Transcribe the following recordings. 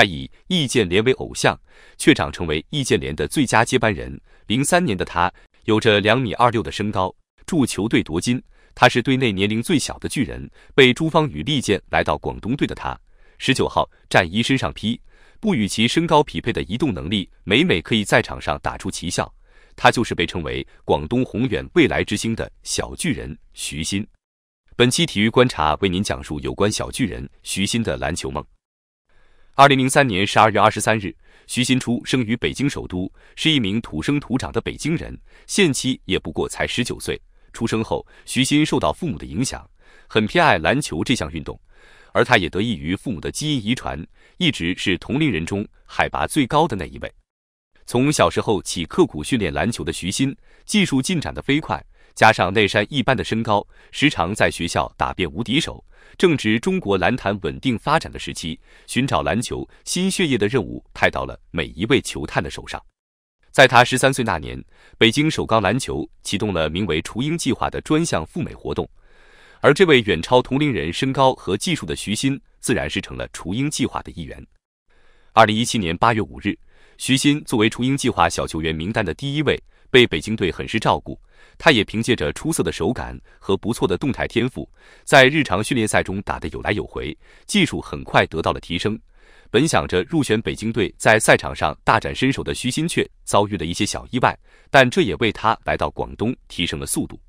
他以易建联为偶像，却长成为易建联的最佳接班人。零三年的他有着两米二六的身高，助球队夺金。他是队内年龄最小的巨人，被朱芳雨力荐来到广东队的他，十九号战衣身上披，不与其身高匹配的移动能力，每每可以在场上打出奇效。他就是被称为广东宏远未来之星的小巨人徐新。本期体育观察为您讲述有关小巨人徐新的篮球梦。二零零三年十二月二十三日，徐新出生于北京首都，是一名土生土长的北京人，现期也不过才十九岁。出生后，徐新受到父母的影响，很偏爱篮球这项运动，而他也得益于父母的基因遗传，一直是同龄人中海拔最高的那一位。从小时候起，刻苦训练篮球的徐新，技术进展得飞快。加上内山一般的身高，时常在学校打遍无敌手。正值中国篮坛稳定发展的时期，寻找篮球新血液的任务派到了每一位球探的手上。在他十三岁那年，北京首钢篮球启动了名为“雏鹰计划”的专项赴美活动，而这位远超同龄人身高和技术的徐鑫，自然是成了雏鹰计划的一员。二零一七年八月五日，徐鑫作为雏鹰计划小球员名单的第一位，被北京队很是照顾。他也凭借着出色的手感和不错的动态天赋，在日常训练赛中打得有来有回，技术很快得到了提升。本想着入选北京队，在赛场上大展身手的徐新却遭遇了一些小意外，但这也为他来到广东提升了速度。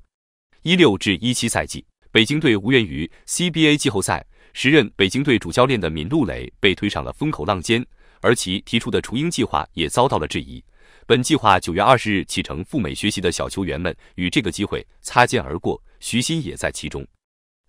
一六至一七赛季，北京队无缘于 CBA 季后赛，时任北京队主教练的闵鹿蕾被推上了风口浪尖，而其提出的雏鹰计划也遭到了质疑。本计划九月二十日启程赴美学习的小球员们与这个机会擦肩而过，徐昕也在其中。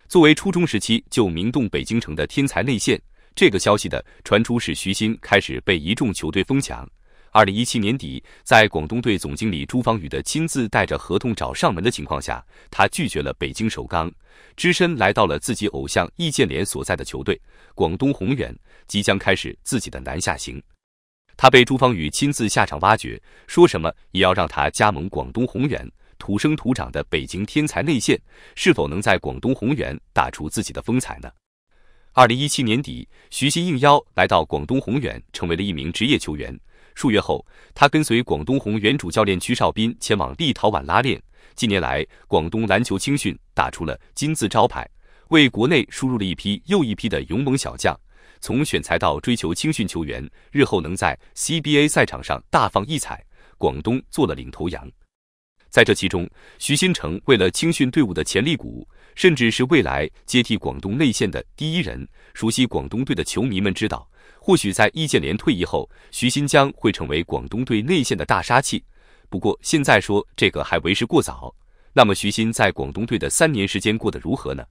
作为初中时期就名动北京城的天才内线，这个消息的传出使徐昕开始被一众球队疯抢。二零一七年底，在广东队总经理朱芳雨的亲自带着合同找上门的情况下，他拒绝了北京首钢，只身来到了自己偶像易建联所在的球队广东宏远，即将开始自己的南下行。他被朱芳雨亲自下场挖掘，说什么也要让他加盟广东宏远。土生土长的北京天才内线，是否能在广东宏远打出自己的风采呢？二零一七年底，徐新应邀来到广东宏远，成为了一名职业球员。数月后，他跟随广东宏远主教练曲少斌前往立陶宛拉练。近年来，广东篮球青训打出了金字招牌，为国内输入了一批又一批的勇猛小将。从选材到追求青训球员，日后能在 C B A 赛场上大放异彩，广东做了领头羊。在这其中，徐新成为了青训队伍的潜力股，甚至是未来接替广东内线的第一人。熟悉广东队的球迷们知道，或许在易建联退役后，徐新将会成为广东队内线的大杀器。不过，现在说这个还为时过早。那么，徐新在广东队的三年时间过得如何呢？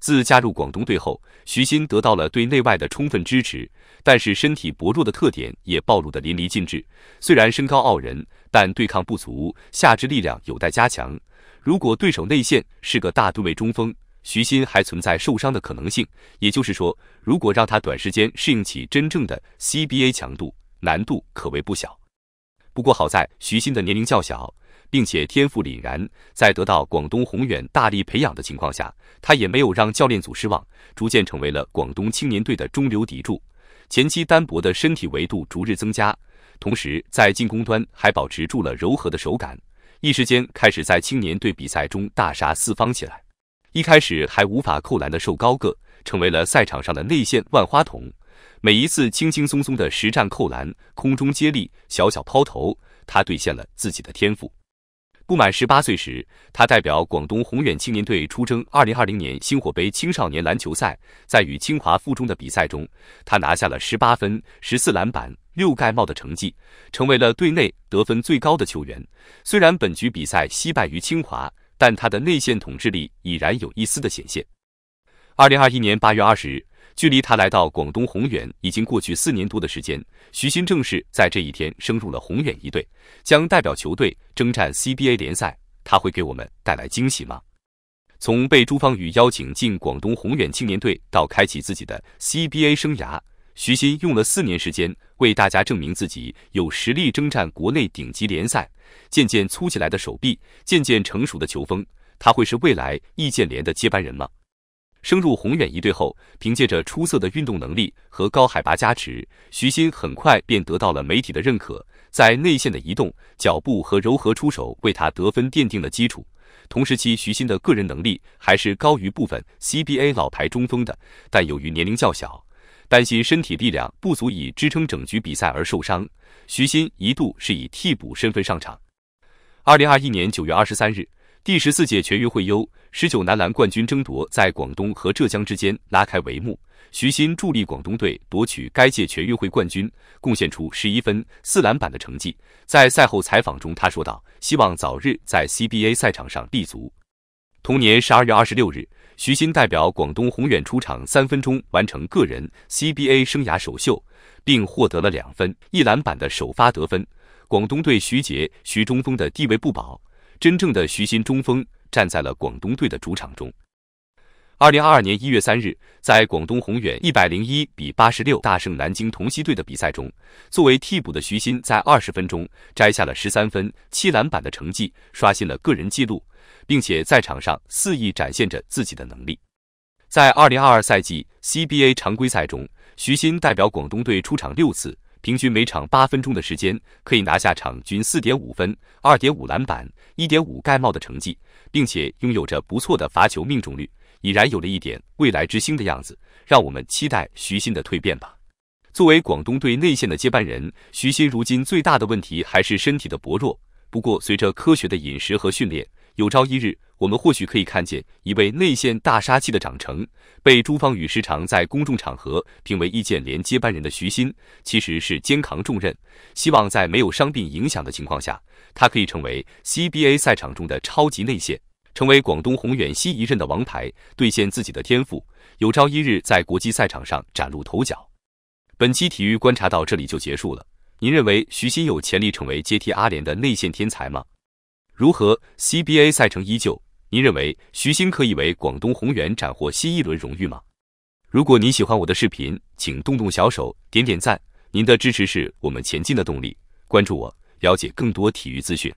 自加入广东队后，徐昕得到了对内外的充分支持，但是身体薄弱的特点也暴露得淋漓尽致。虽然身高傲人，但对抗不足，下肢力量有待加强。如果对手内线是个大吨位中锋，徐昕还存在受伤的可能性。也就是说，如果让他短时间适应起真正的 CBA 强度，难度可谓不小。不过好在徐昕的年龄较小。并且天赋凛然，在得到广东宏远大力培养的情况下，他也没有让教练组失望，逐渐成为了广东青年队的中流砥柱。前期单薄的身体维度逐日增加，同时在进攻端还保持住了柔和的手感，一时间开始在青年队比赛中大杀四方起来。一开始还无法扣篮的瘦高个，成为了赛场上的内线万花筒。每一次轻轻松松的实战扣篮、空中接力、小小抛投，他兑现了自己的天赋。不满十八岁时，他代表广东宏远青年队出征二零二零年星火杯青少年篮球赛，在与清华附中的比赛中，他拿下了十八分、十四篮板、六盖帽的成绩，成为了队内得分最高的球员。虽然本局比赛惜败于清华，但他的内线统治力已然有一丝的显现。二零二一年八月二十日。距离他来到广东宏远已经过去四年多的时间，徐新正是在这一天升入了宏远一队，将代表球队征战 CBA 联赛。他会给我们带来惊喜吗？从被朱芳雨邀请进广东宏远青年队到开启自己的 CBA 生涯，徐新用了四年时间为大家证明自己有实力征战国内顶级联赛。渐渐粗起来的手臂，渐渐成熟的球风，他会是未来易建联的接班人吗？升入宏远一队后，凭借着出色的运动能力和高海拔加持，徐昕很快便得到了媒体的认可。在内线的移动、脚步和柔和出手为他得分奠定了基础。同时期，徐新的个人能力还是高于部分 CBA 老牌中锋的。但由于年龄较小，担心身体力量不足以支撑整局比赛而受伤，徐新一度是以替补身份上场。二零二一年九月二十三日。第十四届全运会优十九男篮冠军争夺在广东和浙江之间拉开帷幕，徐昕助力广东队夺取该届全运会冠军，贡献出十一分四篮板的成绩。在赛后采访中，他说道：“希望早日在 CBA 赛场上立足。”同年十二月二十六日，徐鑫代表广东宏远出场三分钟，完成个人 CBA 生涯首秀，并获得了两分一篮板的首发得分。广东队徐杰、徐中锋的地位不保。真正的徐新中锋站在了广东队的主场中。二零二二年一月三日，在广东宏远一百零一比八十六大胜南京同曦队的比赛中，作为替补的徐新在二十分钟摘下了十三分七篮板的成绩，刷新了个人纪录，并且在场上肆意展现着自己的能力。在二零二二赛季 CBA 常规赛中，徐鑫代表广东队出场六次。平均每场八分钟的时间，可以拿下场均四点五分、二点五篮板、一点五盖帽的成绩，并且拥有着不错的罚球命中率，已然有了一点未来之星的样子。让我们期待徐昕的蜕变吧。作为广东队内线的接班人，徐昕如今最大的问题还是身体的薄弱。不过，随着科学的饮食和训练。有朝一日，我们或许可以看见一位内线大杀器的长成。被朱芳雨时常在公众场合评为易建联接班人的徐新，其实是肩扛重任。希望在没有伤病影响的情况下，他可以成为 C B A 赛场中的超级内线，成为广东宏远新一任的王牌，兑现自己的天赋。有朝一日在国际赛场上崭露头角。本期体育观察到这里就结束了。您认为徐新有潜力成为接替阿联的内线天才吗？如何？CBA 赛程依旧，您认为徐昕可以为广东宏远斩获新一轮荣誉吗？如果你喜欢我的视频，请动动小手点点赞，您的支持是我们前进的动力。关注我，了解更多体育资讯。